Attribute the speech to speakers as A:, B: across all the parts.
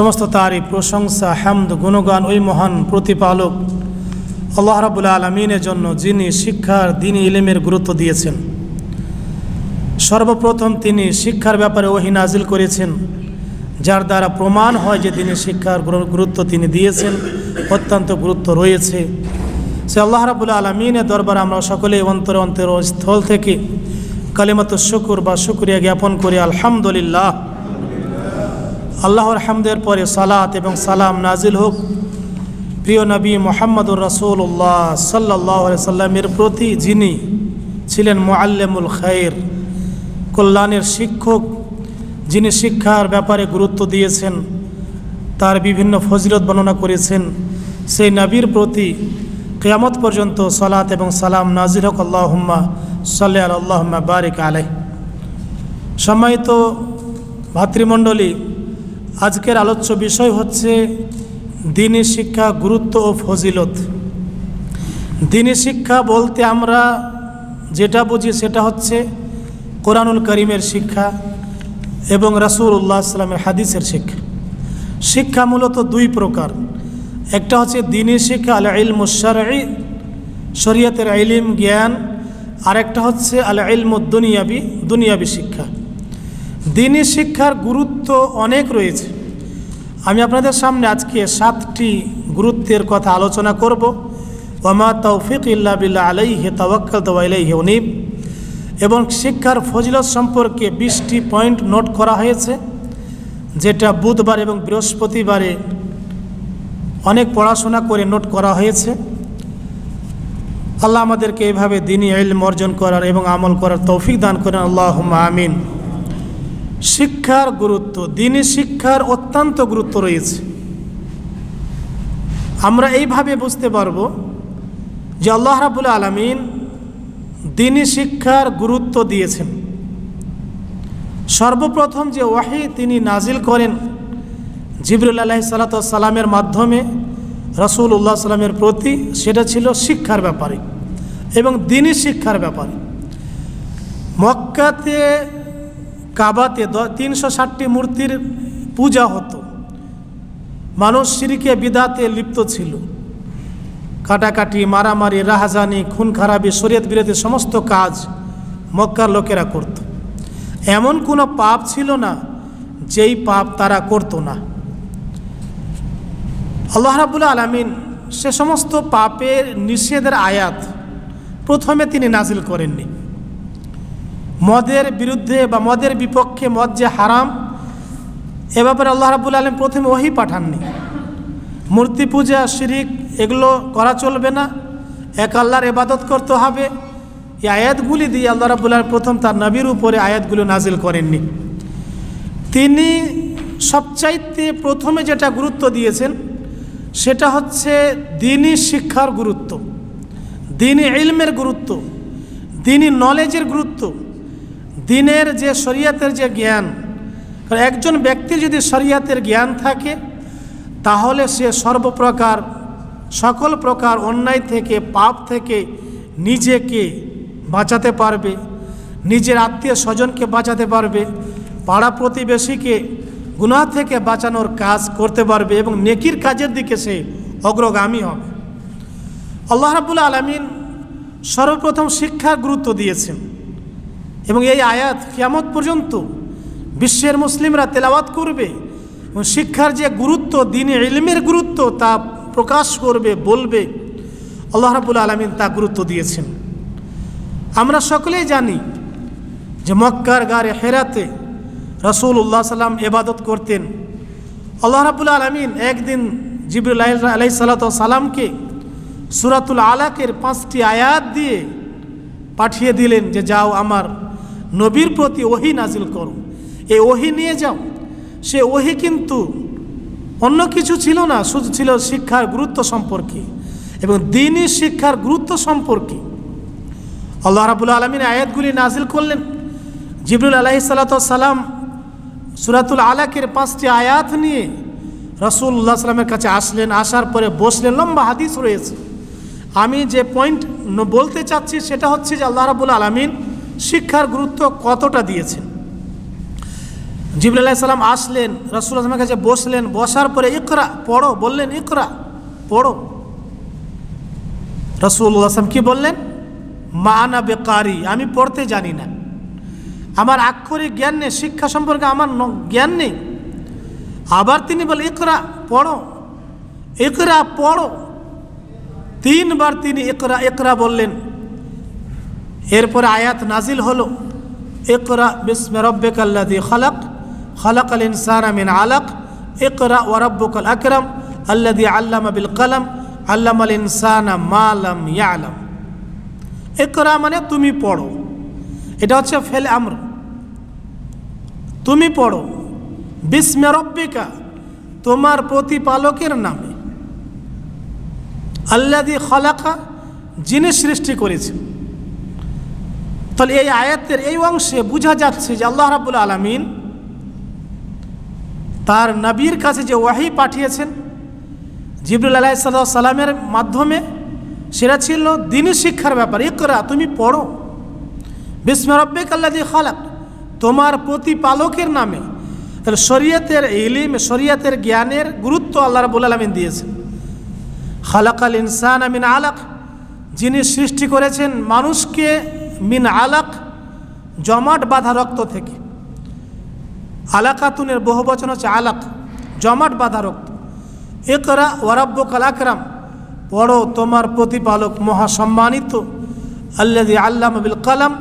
A: সমস্ত তারই প্রশংসা হ্যামদ গুণগান ওই মহান প্রতিপালক আল্লাহ রাবুল আলমিনের জন্য যিনি শিক্ষার দিন ইলেমের গুরুত্ব দিয়েছেন সর্বপ্রথম তিনি শিক্ষার ব্যাপারে ওহি নাজিল করেছেন যার দ্বারা প্রমাণ হয় যে তিনি শিক্ষার গুরুত্ব তিনি দিয়েছেন অত্যন্ত গুরুত্ব রয়েছে সে আল্লাহ রাবুল আলমিনের দরবার আমরা সকলে অন্তর অন্তর স্থল থেকে কালিমাত শুকুর বা শুক্রিয়া জ্ঞাপন করি আলহামদুলিল্লাহ আল্লাহর হামদের পরে সালাত এবং সালাম নাজিল হোক প্রিয় নবী মোহাম্মদুর রসুল্লাহ সাল্লাহ সাল্লামের প্রতি যিনি ছিলেন মোয়াল্লেমুল খায়ের কল্যাণের শিক্ষক যিনি শিক্ষার ব্যাপারে গুরুত্ব দিয়েছেন তার বিভিন্ন ফজিলত বর্ণনা করেছেন সেই নবীর প্রতি কেয়ামত পর্যন্ত সালাত এবং সালাম নাজির হক আল্লাহম্মা সাল্লাহ আল্লাহম্মা বারিক সময় তো ভাতৃমণ্ডলী আজকের আলোচ্য বিষয় হচ্ছে দিনী শিক্ষা গুরুত্ব ও ফজিলত দিনী শিক্ষা বলতে আমরা যেটা বুঝি সেটা হচ্ছে কোরআনুল করিমের শিক্ষা এবং উল্লাহ আসলামের হাদিসের শিক্ষা শিক্ষা মূলত দুই প্রকার একটা হচ্ছে দিনী শিক্ষা আল ইল মুশারি শরীয়তের ইলিম জ্ঞান আরেকটা হচ্ছে আল দুনিয়াবি দুনিয়াবি শিক্ষা দিনী শিক্ষার গুরুত্ব অনেক রয়েছে আমি আপনাদের সামনে আজকে সাতটি গুরুত্বের কথা আলোচনা করব ওমা তৌফিক ইল্লা বিল্লা আলাইহে তওয়াক্কাল তোয়াইলাইহে অনিব এবং শিক্ষার ফজিলত সম্পর্কে বিশটি পয়েন্ট নোট করা হয়েছে যেটা বুধবার এবং বৃহস্পতিবারে অনেক পড়াশোনা করে নোট করা হয়েছে আল্লাহ আমাদেরকে এভাবে দিনই আইল অর্জন করার এবং আমল করার তৌফিক দান করেন আল্লাহ আমিন শিক্ষার গুরুত্ব দিনী শিক্ষার অত্যন্ত গুরুত্ব রয়েছে আমরা এইভাবে বুঝতে পারব যে আল্লাহ রাবুল আলমিন দিনী শিক্ষার গুরুত্ব দিয়েছেন সর্বপ্রথম যে ওয়াহি তিনি নাজিল করেন জিবরুল আলাহি সালাতামের মাধ্যমে রসুল উল্লাহ সাল্লামের প্রতি সেটা ছিল শিক্ষার ব্যাপারে এবং দিনী শিক্ষার ব্যাপারে মক্কাতে কাবাতে তিনশো ষাটটি মূর্তির পূজা হতো মানুষ সিরিকে বিদাতে লিপ্ত ছিল কাটাকাটি মারামারি রাহাজানি খুন খারাপি শরীয়ত বিরোধী সমস্ত কাজ মক্কার লোকেরা করত এমন কোনো পাপ ছিল না যেই পাপ তারা করত না আল্লাহ রাবুল আলমিন সে সমস্ত পাপের নিষেধের আয়াত প্রথমে তিনি নাজিল করেননি মদের বিরুদ্ধে বা মদের বিপক্ষে মদ যে হারাম এ ব্যাপারে আল্লাহ রাবুল আলম প্রথমে ওহি পাঠাননি মূর্তি পূজা শিরিক এগুলো করা চলবে না এক আল্লাহর এবাদত করতে হবে এই আয়াতগুলি দিয়ে আল্লাহ রাবুল আলম প্রথম তার নবীর উপরে আয়াতগুলো নাজিল করেননি তিনি সবচাইতে প্রথমে যেটা গুরুত্ব দিয়েছেন সেটা হচ্ছে দিনই শিক্ষার গুরুত্ব দিনই ইলমের গুরুত্ব দিনই নলেজের গুরুত্ব দিনের যে শরিয়াতের যে জ্ঞান একজন ব্যক্তি যদি শরিয়াতের জ্ঞান থাকে তাহলে সে সর্বপ্রকার সকল প্রকার অন্যায় থেকে পাপ থেকে নিজেকে বাঁচাতে পারবে নিজের আত্মীয় স্বজনকে বাঁচাতে পারবে পাড়া প্রতিবেশীকে গুনাহ থেকে বাঁচানোর কাজ করতে পারবে এবং নেকির কাজের দিকে সে অগ্রগামী হবে আল্লাহ রাবুল আলমিন সর্বপ্রথম শিক্ষা গুরুত্ব দিয়েছেন এবং এই আয়াত কিয়ামত পর্যন্ত বিশ্বের মুসলিমরা তেলাওয়াত করবে এবং শিক্ষার যে গুরুত্ব দিনে ইলমের গুরুত্ব তা প্রকাশ করবে বলবে আল্লাহ রাবুল আলমিন তা গুরুত্ব দিয়েছেন আমরা সকলেই জানি যে মক্কার গারে হেরাতে রসুল উল্লাহ সাল্লাম এবাদত করতেন আল্লাহ রাবুল আলমিন একদিন জিবুল আলাই সাল্লা সালামকে সুরাতুল আলাকের পাঁচটি আয়াত দিয়ে পাঠিয়ে দিলেন যে যাও আমার নবীর প্রতি ওহি নাজিল করো এই ওহি নিয়ে যাও সে ওহি কিন্তু অন্য কিছু ছিল না শুধু ছিল শিক্ষার গুরুত্ব সম্পর্কে এবং দিনই শিক্ষার গুরুত্ব সম্পর্কে আল্লাহ রাবুল আলমিন আয়াতগুলি নাজিল করলেন জিবরুল আলাহি সাল্লাম সুরাতুল আলাকের পাঁচটি আয়াত নিয়ে রসুল্লাহ সাল্লামের কাছে আসলেন আসার পরে বসলেন লম্বা হাদিস রয়েছে আমি যে পয়েন্ট বলতে চাচ্ছি সেটা হচ্ছে যে আল্লাহ রাবুল আলমিন শিক্ষার গুরুত্ব কতটা দিয়েছেন জিবুল সালাম আসলেন রসুল আসলামের কাছে বসলেন বসার পরে ইকরা পড়ো বললেন ইকরা পড়ো রসুল্লাহ আসলাম কী বললেন মানা বেকারি আমি পড়তে জানি না আমার আক্ষরিক জ্ঞান নেই শিক্ষা সম্পর্কে আমার জ্ঞান নেই আবার তিনি বলে ইকরা পড়ো একরা পড়ো তিনবার তিনি একরা একরা বললেন এরপরে আয়াত নাজিল হলো একরা ইকরা কাল্লাদি খলক খালাক আল ইনসান আমিন আলাক একরা ওয়ারব্বুকাল আকরম আল্লাদি আল্লাম আবিল কালাম আল্লাম আল ইনসান মালাম ইয়ালাম একরা মানে তুমি পড়ো এটা হচ্ছে ফেল আমর তুমি পড়ো বিস্মেরব্বিকা তোমার প্রতিপালকের নামে আল্লাদি খালাকা যিনি সৃষ্টি করেছেন তাহলে এই আয়াতের এই অংশে বোঝা যাচ্ছে যে আল্লাহ রাবুল আলমিন তার নবীর কাছে যে ওয়াহি পাঠিয়েছেন জিবরুল আলাহ সালামের মাধ্যমে সেটা ছিল দিনী শিক্ষার ব্যাপার করা তুমি পড়ো কাল্লা আল্লাদি খালাক তোমার প্রতিপালকের নামে তাহলে শরীয়তের ইলিম শরীয়তের জ্ঞানের গুরুত্ব আল্লাহ রাবুল আলমিন দিয়েছেন খালাক আল ইনসান আমিন আলাক যিনি সৃষ্টি করেছেন মানুষকে মিন আলাক জমাট বাঁধা রক্ত থেকে আলাকাতুনের বহু বচন হচ্ছে আলাক জমাট বাঁধা রক্ত একরা ওয়ারাব্য কালাকরাম পড়ো তোমার প্রতিপালক মহাসম্মানিত আল্লাদি আল্লাম বিল কালাম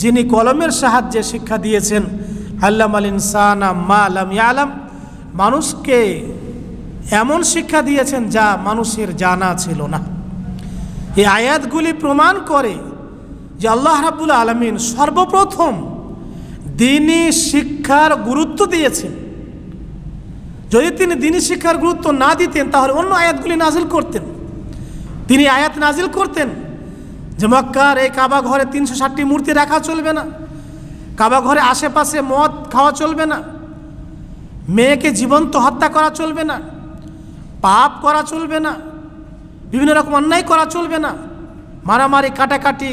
A: যিনি কলমের সাহায্যে শিক্ষা দিয়েছেন আল্লাম আল ইনসানা মা আলাম আলাম মানুষকে এমন শিক্ষা দিয়েছেন যা মানুষের জানা ছিল না এই আয়াতগুলি প্রমাণ করে যে আল্লাহ রাবুল আলমিন সর্বপ্রথম দিনই শিক্ষার গুরুত্ব দিয়েছেন যদি তিনি দিনই শিক্ষার গুরুত্ব না দিতেন তাহলে অন্য আয়াতগুলি নাজিল করতেন তিনি আয়াত নাজিল করতেন যে মক্কার এই কাবা ঘরে তিনশো ষাটটি মূর্তি রাখা চলবে না কাবা ঘরে আশেপাশে মদ খাওয়া চলবে না মেয়েকে জীবন্ত হত্যা করা চলবে না পাপ করা চলবে না বিভিন্ন রকম অন্যায় করা চলবে না মারামারি কাটাকাটি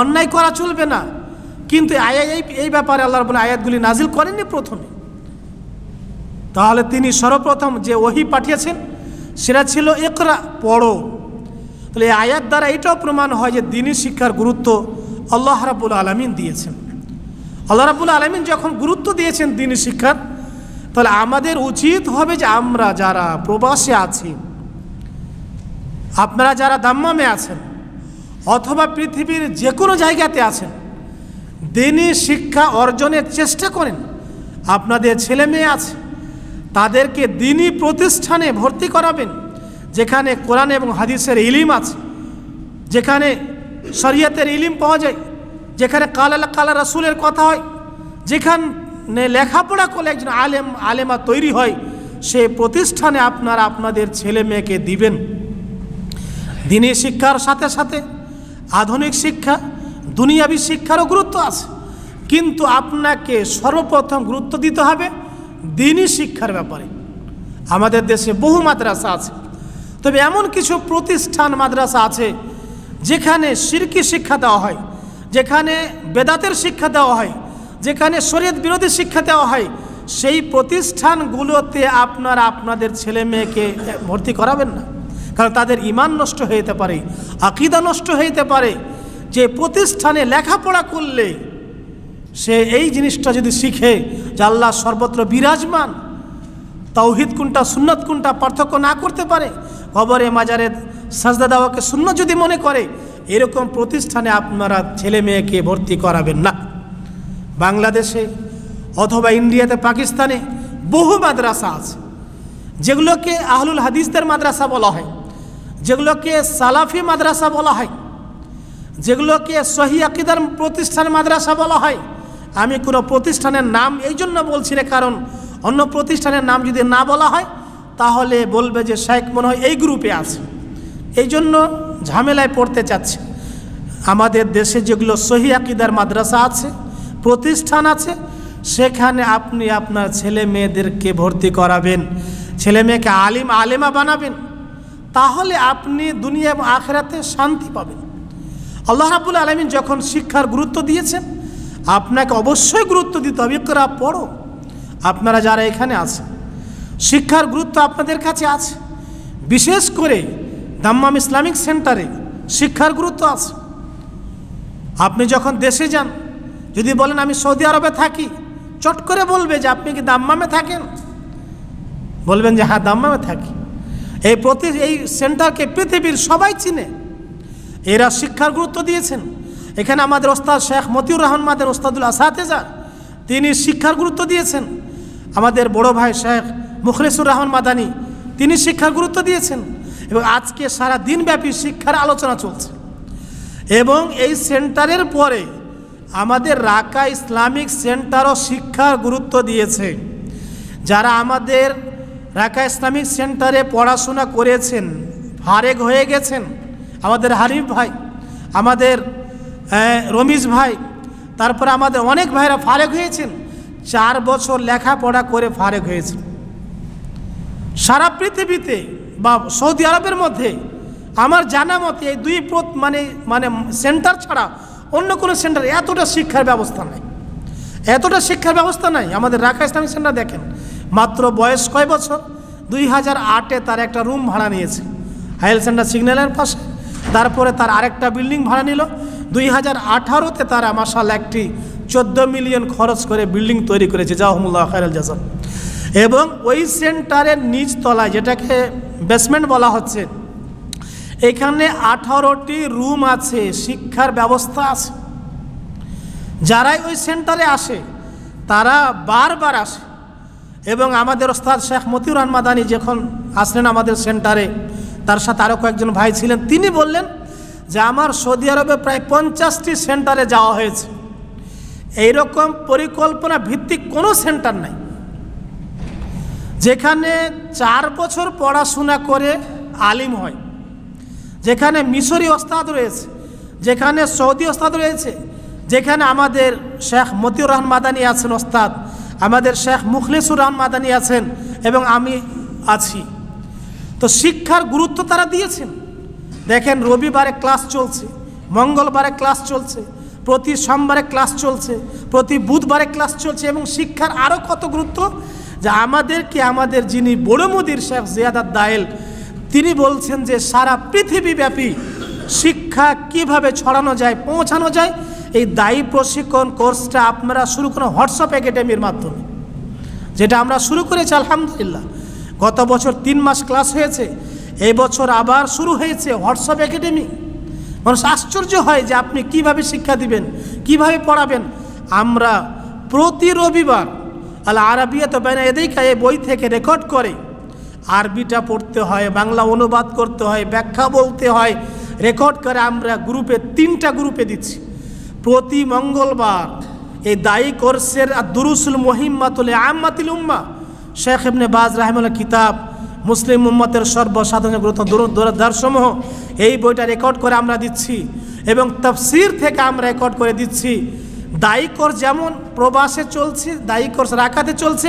A: অন্যায় করা চলবে না কিন্তু আয়া এই এই ব্যাপারে আল্লাহ রবুল আয়াতগুলি নাজিল করেননি প্রথমে তাহলে তিনি সর্বপ্রথম যে ওহি পাঠিয়েছেন সেটা ছিল একরা পড়ো তাহলে এই আয়াত দ্বারা এটাও প্রমাণ হয় যে দিনী শিক্ষার গুরুত্ব আল্লাহ রাবুল আলমিন দিয়েছেন আল্লাহ রাবুল আলমিন যখন গুরুত্ব দিয়েছেন দিনী শিক্ষার তাহলে আমাদের উচিত হবে যে আমরা যারা প্রবাসে আছি আপনারা যারা দাম্মামে আছেন অথবা পৃথিবীর যে কোনো জায়গাতে আছেন দিনই শিক্ষা অর্জনের চেষ্টা করেন আপনাদের ছেলে মেয়ে আছে তাদেরকে দিনই প্রতিষ্ঠানে ভর্তি করাবেন যেখানে কোরআন এবং হাদিসের ইলিম আছে যেখানে শরিয়তের ইলিম পাওয়া যায় যেখানে কালাল কালা রাসুলের কথা হয় যেখানে লেখাপড়া করলে একজন আলেম আলেমা তৈরি হয় সে প্রতিষ্ঠানে আপনারা আপনাদের ছেলে মেয়েকে দিবেন দিনই শিক্ষার সাথে সাথে আধুনিক শিক্ষা দুনিয়াবি শিক্ষারও গুরুত্ব আছে কিন্তু আপনাকে সর্বপ্রথম গুরুত্ব দিতে হবে দিনই শিক্ষার ব্যাপারে আমাদের দেশে বহু মাদ্রাসা আছে তবে এমন কিছু প্রতিষ্ঠান মাদ্রাসা আছে যেখানে শিরকি শিক্ষা দেওয়া হয় যেখানে বেদাতের শিক্ষা দেওয়া হয় যেখানে শরীয়ত বিরোধী শিক্ষা দেওয়া হয় সেই প্রতিষ্ঠানগুলোতে আপনারা আপনাদের ছেলে মেয়েকে ভর্তি করাবেন না তাহলে তাদের ইমান নষ্ট হইতে পারে আকিদা নষ্ট হইতে পারে যে প্রতিষ্ঠানে লেখাপড়া করলে সে এই জিনিসটা যদি শিখে যে আল্লাহ সর্বত্র বিরাজমান তাওহিদ কোনটা সুন্নত কোনটা পার্থক্য না করতে পারে খবরে মাজারে সাজদা দেওয়াকে শূন্য যদি মনে করে এরকম প্রতিষ্ঠানে আপনারা ছেলে মেয়েকে ভর্তি করাবেন না বাংলাদেশে অথবা ইন্ডিয়াতে পাকিস্তানে বহু মাদ্রাসা আছে যেগুলোকে আহলুল হাদিসদের মাদ্রাসা বলা হয় যেগুলোকে সালাফি মাদ্রাসা বলা হয় যেগুলোকে সহি আকিদার প্রতিষ্ঠান মাদ্রাসা বলা হয় আমি কোনো প্রতিষ্ঠানের নাম এই জন্য বলছি না কারণ অন্য প্রতিষ্ঠানের নাম যদি না বলা হয় তাহলে বলবে যে শেখ মনে হয় এই গ্রুপে আছে এই জন্য ঝামেলায় পড়তে চাচ্ছে আমাদের দেশে যেগুলো সহি আকিদার মাদ্রাসা আছে প্রতিষ্ঠান আছে সেখানে আপনি আপনার ছেলে মেয়েদেরকে ভর্তি করাবেন ছেলে মেয়েকে আলিম আলেমা বানাবেন তাহলে আপনি দুনিয়া এবং আখেরাতে শান্তি পাবেন আল্লাহ রাবুল আলমিন যখন শিক্ষার গুরুত্ব দিয়েছেন আপনাকে অবশ্যই গুরুত্ব দিতে হবে করা পড়ো আপনারা যারা এখানে আছেন শিক্ষার গুরুত্ব আপনাদের কাছে আছে বিশেষ করে দাম্মাম ইসলামিক সেন্টারে শিক্ষার গুরুত্ব আছে আপনি যখন দেশে যান যদি বলেন আমি সৌদি আরবে থাকি চট করে বলবে যে আপনি কি দাম্মামে থাকেন বলবেন যে হ্যাঁ দাম্মামে থাকি এই প্রতি এই সেন্টারকে পৃথিবীর সবাই চিনে এরা শিক্ষার গুরুত্ব দিয়েছেন এখানে আমাদের ওস্তাদ শেখ মতিউর রহমানের ওস্তাদুল আসাতেজা তিনি শিক্ষার গুরুত্ব দিয়েছেন আমাদের বড় ভাই শেখ মুখলেসুর রহমান মাদানি তিনি শিক্ষার গুরুত্ব দিয়েছেন এবং আজকে সারা দিনব্যাপী শিক্ষার আলোচনা চলছে এবং এই সেন্টারের পরে আমাদের রাকা ইসলামিক সেন্টারও শিক্ষার গুরুত্ব দিয়েছে যারা আমাদের রাকা ইসলামিক সেন্টারে পড়াশোনা করেছেন ফারেক হয়ে গেছেন আমাদের হারিফ ভাই আমাদের রমিজ ভাই তারপর আমাদের অনেক ভাইরা ফারেক হয়েছেন চার বছর লেখাপড়া করে ফারেক হয়েছেন সারা পৃথিবীতে বা সৌদি আরবের মধ্যে আমার জানা মতে এই দুই মানে মানে সেন্টার ছাড়া অন্য কোনো সেন্টার এতটা শিক্ষার ব্যবস্থা নাই এতটা শিক্ষার ব্যবস্থা নাই আমাদের রাখা ইসলামিক সেন্টার দেখেন মাত্র বয়স কয় বছর দুই হাজার আটে তার একটা রুম ভাড়া নিয়েছে হাইল সেন্টার সিগন্যালের পাশে তারপরে তার আরেকটা বিল্ডিং ভাড়া নিল দুই হাজার আঠারোতে তারা মাসাল একটি চোদ্দ মিলিয়ন খরচ করে বিল্ডিং তৈরি করেছে জাহমুল্লাহ খায়রুল জাজান এবং ওই সেন্টারের নিজ তলায় যেটাকে বেসমেন্ট বলা হচ্ছে এখানে আঠারোটি রুম আছে শিক্ষার ব্যবস্থা আছে যারাই ওই সেন্টারে আসে তারা বারবার আসে এবং আমাদের ওস্তাদ শেখ মতিউর মাদানি যখন আসলেন আমাদের সেন্টারে তার সাথে আরও কয়েকজন ভাই ছিলেন তিনি বললেন যে আমার সৌদি আরবে প্রায় পঞ্চাশটি সেন্টারে যাওয়া হয়েছে এই রকম পরিকল্পনা ভিত্তিক কোনো সেন্টার নাই যেখানে চার বছর পড়াশোনা করে আলিম হয় যেখানে মিশরি ওস্তাদ রয়েছে যেখানে সৌদি ওস্তাদ রয়েছে যেখানে আমাদের শেখ মতিউর রহমাদানি মাদানি আছেন ওস্তাদ আমাদের শেখ মুখলেসুর রহমান মাদানি আছেন এবং আমি আছি তো শিক্ষার গুরুত্ব তারা দিয়েছেন দেখেন রবিবারে ক্লাস চলছে মঙ্গলবারে ক্লাস চলছে প্রতি সোমবারে ক্লাস চলছে প্রতি বুধবারে ক্লাস চলছে এবং শিক্ষার আরও কত গুরুত্ব যে আমাদেরকে আমাদের যিনি বড় মুদির শেখ জিয়াদার দায়েল তিনি বলছেন যে সারা পৃথিবীব্যাপী শিক্ষা কিভাবে ছড়ানো যায় পৌঁছানো যায় এই দায়ী প্রশিক্ষণ কোর্সটা আপনারা শুরু করেন হোয়াটসঅ্যাপ একাডেমির মাধ্যমে যেটা আমরা শুরু করেছি আলহামদুলিল্লাহ গত বছর তিন মাস ক্লাস হয়েছে এই বছর আবার শুরু হয়েছে হোয়াটসঅ্যাপ একাডেমি মানুষ আশ্চর্য হয় যে আপনি কিভাবে শিক্ষা দিবেন কিভাবে পড়াবেন আমরা প্রতি রবিবার আল আরবিয়া তো বেনা এদিকে এই বই থেকে রেকর্ড করে আরবিটা পড়তে হয় বাংলা অনুবাদ করতে হয় ব্যাখ্যা বলতে হয় রেকর্ড করে আমরা গ্রুপে তিনটা গ্রুপে দিচ্ছি প্রতি মঙ্গলবার এই দায়ী কোর্সের দুরুসুল তুলে আম্মাতিল উম্মা শেখ ইবনে বাজ রাহেমুল্লাহ কিতাব মুসলিম উম্মতের সর্বসাধারণ গ্রন্থ দূরদর্সমূহ এই বইটা রেকর্ড করে আমরা দিচ্ছি এবং তফসির থেকে আমরা রেকর্ড করে দিচ্ছি দায়ী কোর্স যেমন প্রবাসে চলছে দায়ী কোর্স রাখাতে চলছে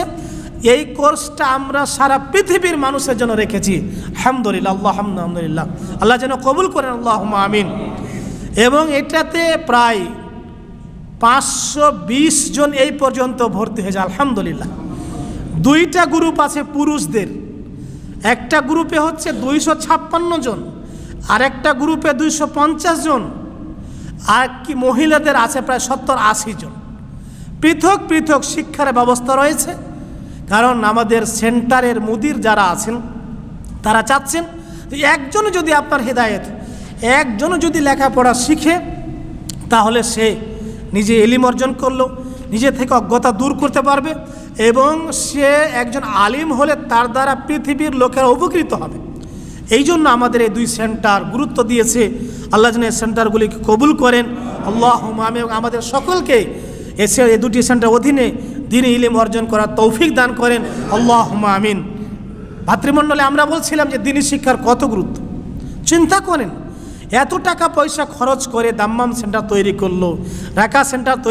A: এই কোর্সটা আমরা সারা পৃথিবীর মানুষের জন্য রেখেছি আলহামদুলিল্লাহ আল্লাহ আহমদুলিল্লাহ আল্লাহ যেন কবুল করেন আল্লাহ আমিন এবং এটাতে প্রায় পাঁচশো বিশ জন এই পর্যন্ত ভর্তি হয়েছে আলহামদুলিল্লাহ দুইটা গ্রুপ আছে পুরুষদের একটা গ্রুপে হচ্ছে দুইশো ছাপ্পান্ন জন আর একটা গ্রুপে দুইশো পঞ্চাশ জন আর কি মহিলাদের আছে প্রায় সত্তর আশি জন পৃথক পৃথক শিক্ষার ব্যবস্থা রয়েছে কারণ আমাদের সেন্টারের মুদির যারা আছেন তারা চাচ্ছেন একজন যদি আপনার হেদায়েত একজনও যদি লেখাপড়া শিখে তাহলে সে নিজে এলিম অর্জন করলো নিজে থেকে অজ্ঞতা দূর করতে পারবে এবং সে একজন আলিম হলে তার দ্বারা পৃথিবীর লোকেরা উপকৃত হবে এই জন্য আমাদের এই দুই সেন্টার গুরুত্ব দিয়েছে আল্লাহ জন এই সেন্টারগুলিকে কবুল করেন আল্লাহ আমি এবং আমাদের সকলকে এসে এই দুটি সেন্টার অধীনে দিন ইলিম অর্জন করার তৌফিক দান করেন আল্লাহ আমিন ভাতৃমণ্ডলে আমরা বলছিলাম যে দিনী শিক্ষার কত গুরুত্ব চিন্তা করেন এত টাকা পয়সা খরচ করে দাম্মাম সেন্টার তৈরি করলো রাখা সেন্টার তৈরি